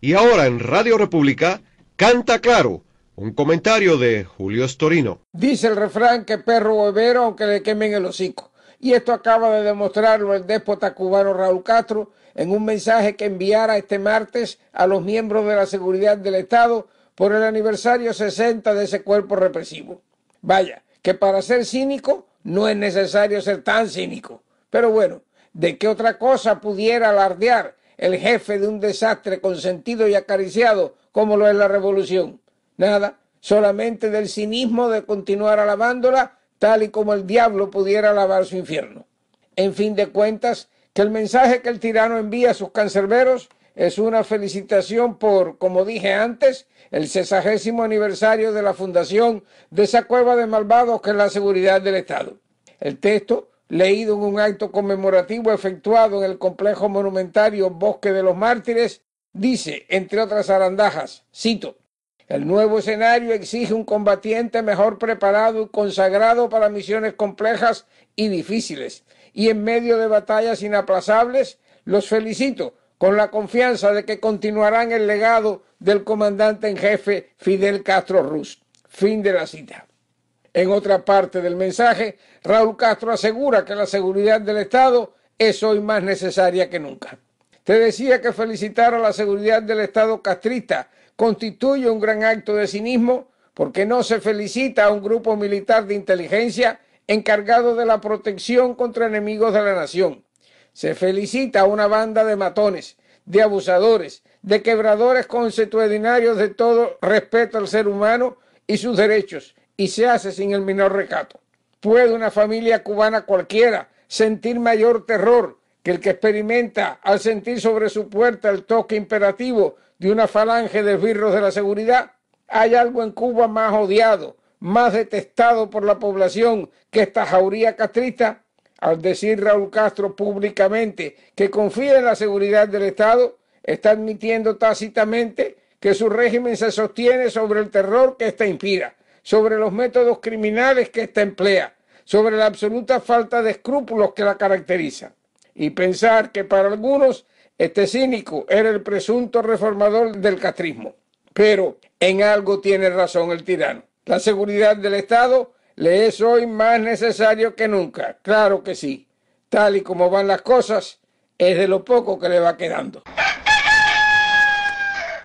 Y ahora en Radio República, Canta Claro, un comentario de Julio Estorino. Dice el refrán que perro bebero aunque le quemen el hocico. Y esto acaba de demostrarlo el déspota cubano Raúl Castro en un mensaje que enviara este martes a los miembros de la seguridad del Estado por el aniversario 60 de ese cuerpo represivo. Vaya, que para ser cínico no es necesario ser tan cínico. Pero bueno, ¿de qué otra cosa pudiera alardear el jefe de un desastre consentido y acariciado como lo es la revolución. Nada, solamente del cinismo de continuar alabándola tal y como el diablo pudiera alabar su infierno. En fin de cuentas, que el mensaje que el tirano envía a sus cancerberos es una felicitación por, como dije antes, el sesagésimo aniversario de la fundación de esa cueva de malvados que es la seguridad del Estado. El texto leído en un acto conmemorativo efectuado en el complejo monumentario Bosque de los Mártires, dice, entre otras arandajas, cito, el nuevo escenario exige un combatiente mejor preparado y consagrado para misiones complejas y difíciles. Y en medio de batallas inaplazables, los felicito con la confianza de que continuarán el legado del comandante en jefe Fidel Castro Ruz. Fin de la cita. En otra parte del mensaje, Raúl Castro asegura que la seguridad del Estado es hoy más necesaria que nunca. Te decía que felicitar a la seguridad del Estado castrista constituye un gran acto de cinismo porque no se felicita a un grupo militar de inteligencia encargado de la protección contra enemigos de la nación. Se felicita a una banda de matones, de abusadores, de quebradores consuetudinarios de todo respeto al ser humano y sus derechos y se hace sin el menor recato. ¿Puede una familia cubana cualquiera sentir mayor terror que el que experimenta al sentir sobre su puerta el toque imperativo de una falange de esbirros de la seguridad? ¿Hay algo en Cuba más odiado, más detestado por la población que esta jauría castrista? Al decir Raúl Castro públicamente que confía en la seguridad del Estado, está admitiendo tácitamente que su régimen se sostiene sobre el terror que ésta inspira sobre los métodos criminales que ésta emplea, sobre la absoluta falta de escrúpulos que la caracteriza. Y pensar que para algunos este cínico era el presunto reformador del castrismo. Pero en algo tiene razón el tirano. La seguridad del Estado le es hoy más necesario que nunca. Claro que sí. Tal y como van las cosas, es de lo poco que le va quedando.